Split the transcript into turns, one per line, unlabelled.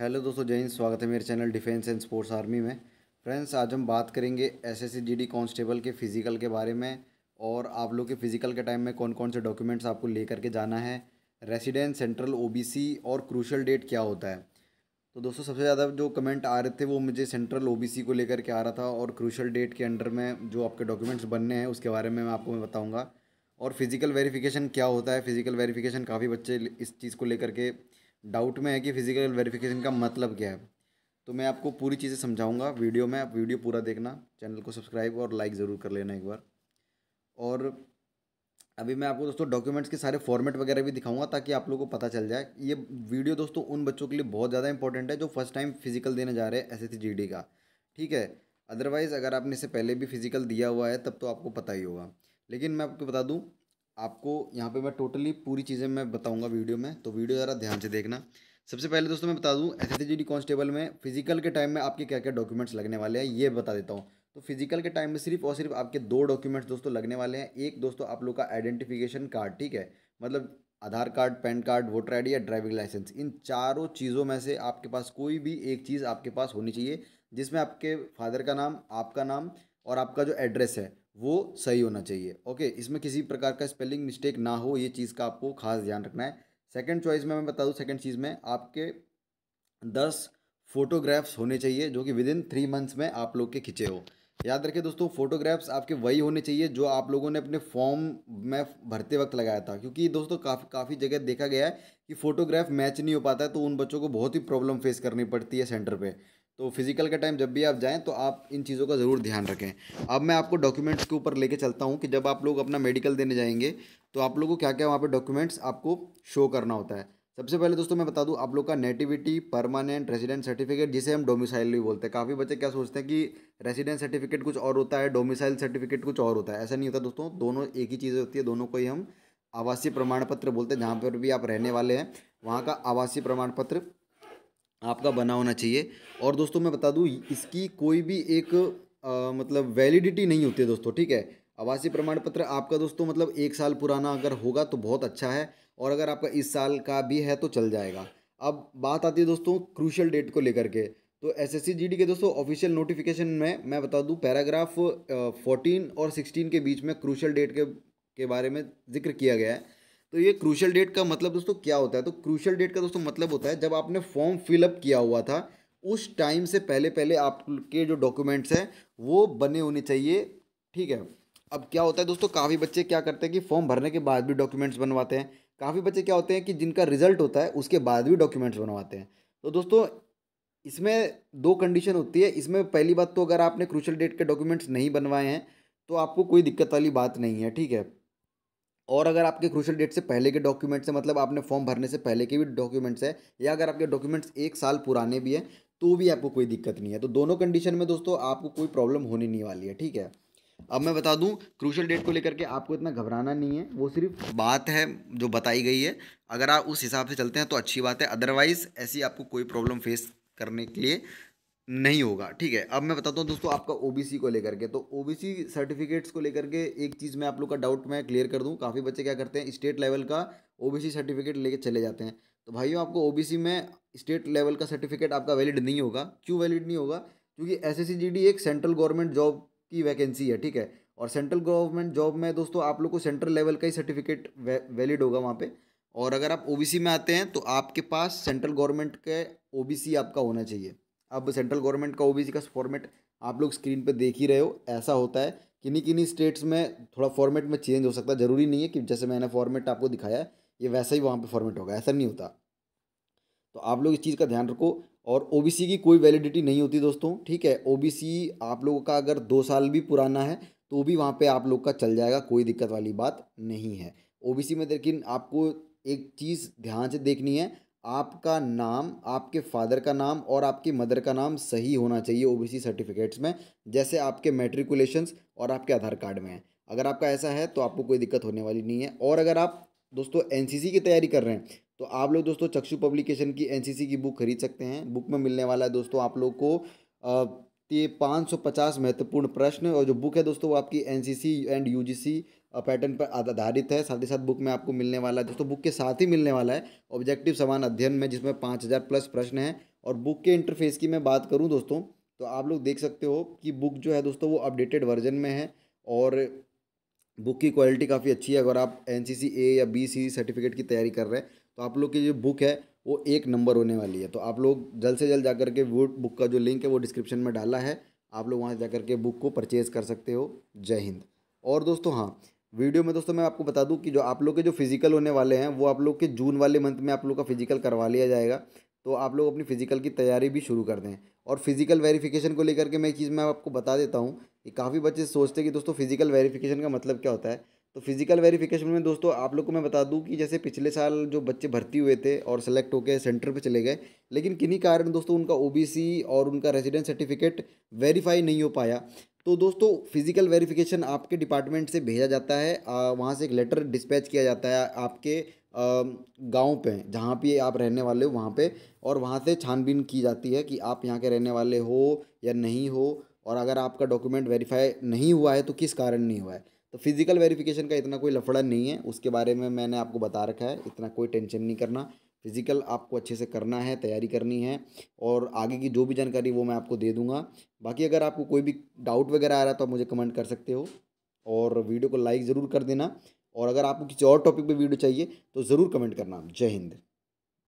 hello दोस्तों जय हिंद स्वागत है मेरे channel defence and sports army में फ्रेंड्स आज हम बात करेंगे एस जीडी कांस्टेबल के फ़िज़िकल के बारे में और आप लोग के फ़िज़िकल के टाइम में कौन कौन से डॉक्यूमेंट्स आपको ले के जाना है रेसिडेंट सेंट्रल ओबीसी और क्रूशल डेट क्या होता है तो दोस्तों सबसे ज़्यादा जो कमेंट आ रहे थे वो मुझे सेंट्रल ओ को लेकर के आ रहा था और क्रूशल डेट के अंडर में जो आपके डॉक्यूमेंट्स बनने हैं उसके बारे में मैं आपको मैं बताऊँगा और फिज़िकल वेरीफ़िकेशन क्या होता है फिज़िकल वेरीफिकेशन काफ़ी बच्चे इस चीज़ को लेकर के डाउट में है कि फ़िज़िकल वेरिफिकेशन का मतलब क्या है तो मैं आपको पूरी चीज़ें समझाऊंगा वीडियो में आप वीडियो पूरा देखना चैनल को सब्सक्राइब और लाइक ज़रूर कर लेना एक बार और अभी मैं आपको दोस्तों डॉक्यूमेंट्स के सारे फॉर्मेट वगैरह भी दिखाऊंगा ताकि आप लोगों को पता चल जाए ये वीडियो दोस्तों उन बच्चों के लिए बहुत ज़्यादा इंपॉर्टेंट है जो फर्स्ट टाइम फिजिकल देने जा रहे हैं एस एस का ठीक है अदरवाइज़ अगर आपने इससे पहले भी फिजिकल दिया हुआ है तब तो आपको पता ही होगा लेकिन मैं आपको बता दूँ आपको यहाँ पे मैं टोटली पूरी चीज़ें मैं बताऊँगा वीडियो में तो वीडियो ज़रा ध्यान से देखना सबसे पहले दोस्तों मैं बता दूँ एस कांस्टेबल में फिजिकल के टाइम में आपके क्या क्या डॉक्यूमेंट्स लगने वाले हैं ये बता देता हूँ तो फिजिकल के टाइम में सिर्फ और सिर्फ आपके दो डॉक्यूमेंट्स दोस्तों लगने वाले हैं एक दोस्तों आप लोग का आइडेंटिफिकेशन कार्ड ठीक है मतलब Aadhaar card PAN card voter I या ड्राइविंग लाइसेंस इन चारों चीज़ों में से आपके पास कोई भी एक चीज़ आपके पास होनी चाहिए जिसमें आपके फादर का नाम आपका नाम और आपका जो एड्रेस है वो सही होना चाहिए ओके इसमें किसी प्रकार का स्पेलिंग मिस्टेक ना हो ये चीज़ का आपको खास ध्यान रखना है सेकंड चॉइस में मैं बता दूँ सेकंड चीज़ में आपके दस फोटोग्राफ्स होने चाहिए जो कि विद इन थ्री मंथ्स में आप लोग के खिंचे हो याद रखिए दोस्तों फोटोग्राफ्स आपके वही होने चाहिए जो आप लोगों ने अपने फॉर्म में भरते वक्त लगाया था क्योंकि दोस्तों काफ़ी काफ़ी जगह देखा गया है कि फोटोग्राफ मैच नहीं हो पाता है तो उन बच्चों को बहुत ही प्रॉब्लम फेस करनी पड़ती है सेंटर पे तो फिज़िकल का टाइम जब भी आप जाएँ तो आप इन चीज़ों का ज़रूर ध्यान रखें अब मैं आपको डॉक्यूमेंट्स के ऊपर लेके चलता हूँ कि जब आप लोग अपना मेडिकल देने जाएंगे तो आप लोगों को क्या क्या वहाँ पे डॉक्यूमेंट्स आपको शो करना होता है सबसे पहले दोस्तों मैं बता दूँ आप लोग का नेटिविटी परमानेंट रेजिडेंट सर्टिफिकेट जिसे हम डोमिसाइल भी बोलते हैं काफ़ी बच्चे क्या सोचते हैं कि रेजिडेंट सर्टिफिकेट कुछ और होता है डोमिसाइल सर्टिफिकेट कुछ और होता है ऐसा नहीं होता दोस्तों दोनों एक ही चीज़ होती है दोनों को ही हम आवासीय प्रमाण पत्र बोलते हैं जहाँ पर भी आप रहने वाले हैं वहाँ का आवासीय प्रमाण पत्र आपका बना होना चाहिए और दोस्तों मैं बता दूँ इसकी कोई भी एक आ, मतलब वैलिडिटी नहीं होती है दोस्तों ठीक है आवासीय प्रमाण पत्र आपका दोस्तों मतलब एक साल पुराना अगर होगा तो बहुत अच्छा है और अगर आपका इस साल का भी है तो चल जाएगा अब बात आती है दोस्तों क्रूशल डेट को लेकर के तो एस एस के दोस्तों ऑफिशियल नोटिफिकेशन में मैं बता दूं पैराग्राफ फोर्टीन और सिक्सटीन के बीच में क्रूशल डेट के के बारे में जिक्र किया गया है तो ये क्रूशल डेट का मतलब दोस्तों क्या होता है तो क्रूशल डेट का दोस्तों मतलब होता है जब आपने फॉर्म फिलअप किया हुआ था उस टाइम से पहले पहले आपके जो डॉक्यूमेंट्स हैं वो बने होने चाहिए ठीक है अब क्या होता है दोस्तों काफ़ी बच्चे क्या करते हैं कि फॉर्म भरने के बाद भी डॉक्यूमेंट्स बनवाते हैं काफ़ी बच्चे क्या होते हैं कि जिनका रिजल्ट होता है उसके बाद भी डॉक्यूमेंट्स बनवाते हैं तो दोस्तों इसमें दो कंडीशन होती है इसमें पहली बात तो अगर आपने क्रूशल डेट के डॉक्यूमेंट्स नहीं बनवाए हैं तो आपको कोई दिक्कत वाली बात नहीं है ठीक है और अगर आपके क्रूशल डेट से पहले के डॉक्यूमेंट्स हैं मतलब आपने फॉर्म भरने से पहले के भी डॉक्यूमेंट्स है या अगर आपके डॉक्यूमेंट्स एक साल पुराने भी हैं तो भी आपको कोई दिक्कत नहीं है तो दोनों कंडीशन में दोस्तों आपको कोई प्रॉब्लम होने नहीं वाली है ठीक है अब मैं बता दूं क्रूशल डेट को लेकर के आपको इतना घबराना नहीं है वो सिर्फ बात है जो बताई गई है अगर आप उस हिसाब से चलते हैं तो अच्छी बात है अदरवाइज़ ऐसी आपको कोई प्रॉब्लम फेस करने के लिए नहीं होगा ठीक है अब मैं बताता हूँ दोस्तों आपका ओ को लेकर के तो ओ सर्टिफिकेट्स को लेकर के एक चीज़ मैं आप लोग का डाउट मैं क्लियर कर दूँ काफ़ी बच्चे क्या करते हैं स्टेट लेवल का ओ सर्टिफिकेट लेके चले जाते हैं तो भाइयों आपको ओ में स्टेट लेवल का सर्टिफिकेट आपका वैलिड नहीं होगा क्यों वैलिड नहीं होगा क्योंकि एस एस एक सेंट्रल गवर्नमेंट जॉब की वैकेंसी है ठीक है और सेंट्रल गवर्नमेंट जॉब में दोस्तों आप लोग को सेंट्रल लेवल का ही सर्टिफिकेट वैलिड होगा वहाँ पर और अगर आप ओ में आते हैं तो आपके पास सेंट्रल गवर्नमेंट के ओ आपका होना चाहिए अब सेंट्रल गवर्नमेंट का ओबीसी का फॉर्मेट आप लोग स्क्रीन पे देख ही रहे हो ऐसा होता है किन्हीं किन्हीं स्टेट्स में थोड़ा फॉर्मेट में चेंज हो सकता है ज़रूरी नहीं है कि जैसे मैंने फॉर्मेट आपको दिखाया है ये वैसा ही वहाँ पर फॉर्मेट होगा ऐसा नहीं होता तो आप लोग इस चीज़ का ध्यान रखो और ओ की कोई वैलिडिटी नहीं होती दोस्तों ठीक है ओ आप लोगों का अगर दो साल भी पुराना है तो भी वहाँ पर आप लोग का चल जाएगा कोई दिक्कत वाली बात नहीं है ओ में लेकिन आपको एक चीज़ ध्यान से देखनी है आपका नाम आपके फादर का नाम और आपकी मदर का नाम सही होना चाहिए ओबीसी सर्टिफिकेट्स में जैसे आपके मेट्रिकुलेशंस और आपके आधार कार्ड में है अगर आपका ऐसा है तो आपको कोई दिक्कत होने वाली नहीं है और अगर आप दोस्तों एनसीसी की तैयारी कर रहे हैं तो आप लोग दोस्तों चक्षु पब्लिकेशन की एनसीसी की बुक खरीद सकते हैं बुक में मिलने वाला है दोस्तों आप लोग को आ, तो ये पाँच सौ पचास महत्वपूर्ण प्रश्न और जो बुक है दोस्तों वो आपकी N C C and U G C pattern पर आधारित है साथ ही साथ बुक में आपको मिलने वाला है दोस्तों बुक के साथ ही मिलने वाला है ऑब्जेक्टिव समान अध्ययन में जिसमें पाँच हज़ार प्लस प्रश्न हैं और बुक के इंटरफेस की मैं बात करूँ दोस्तों तो आप लोग देख सकते हो कि बुक जो है दोस्तों वो अपडेटेड वर्जन में है और बुक की क्वालिटी काफ़ी अच्छी है अगर आप एन सी सी ए या बी सी सर्टिफिकेट की तैयारी कर रहे हैं तो आप लोग की जो बुक है वो एक नंबर होने वाली है तो आप लोग जल्द से जल्द जा के वो बुक का जो लिंक है वो डिस्क्रिप्शन में डाला है आप लोग वहाँ जा कर के बुक को परचेज़ कर सकते हो जय हिंद और दोस्तों हाँ वीडियो में दोस्तों मैं आपको बता दूं कि जो आप लोग के जो फिजिकल होने वाले हैं वो आप लोग के जून वाले मंथ में आप लोग का फिजिकल करवा लिया जाएगा तो आप लोग अपनी फ़िज़िकल की तैयारी भी शुरू कर दें और फिज़िकल वेरिफिकेशन को लेकर के मैं एक चीज़ मैं आपको बता देता हूँ कि काफ़ी बच्चे सोचते हैं कि दोस्तों फिज़िकल वेरीफिकेशन का मतलब क्या होता है तो फिज़िकल वेरिफिकेशन में दोस्तों आप लोग को मैं बता दूं कि जैसे पिछले साल जो बच्चे भर्ती हुए थे और सेलेक्ट होकर सेंटर पे चले गए लेकिन किन्हीं कारण दोस्तों उनका ओबीसी और उनका रेजिडेंस सर्टिफिकेट वेरीफाई नहीं हो पाया तो दोस्तों फिज़िकल वेरिफिकेशन आपके डिपार्टमेंट से भेजा जाता है वहाँ से एक लेटर डिस्पैच किया जाता है आपके गाँव पे जहाँ पे आप रहने वाले हो वहाँ पे और वहाँ से छानबीन की जाती है कि आप यहाँ के रहने वाले हो या नहीं हो और अगर आपका डॉक्यूमेंट वेरीफाई नहीं हुआ है तो किस कारण नहीं हुआ है तो फिज़िकल वेरिफिकेशन का इतना कोई लफड़ा नहीं है उसके बारे में मैंने आपको बता रखा है इतना कोई टेंशन नहीं करना फिज़िकल आपको अच्छे से करना है तैयारी करनी है और आगे की जो भी जानकारी वो मैं आपको दे दूँगा बाकी अगर आपको कोई भी डाउट वगैरह आ रहा है तो आप मुझे कमेंट कर सकते हो और वीडियो को लाइक ज़रूर कर देना और अगर आपको किसी और टॉपिक पर वीडियो चाहिए तो ज़रूर कमेंट करना जय हिंद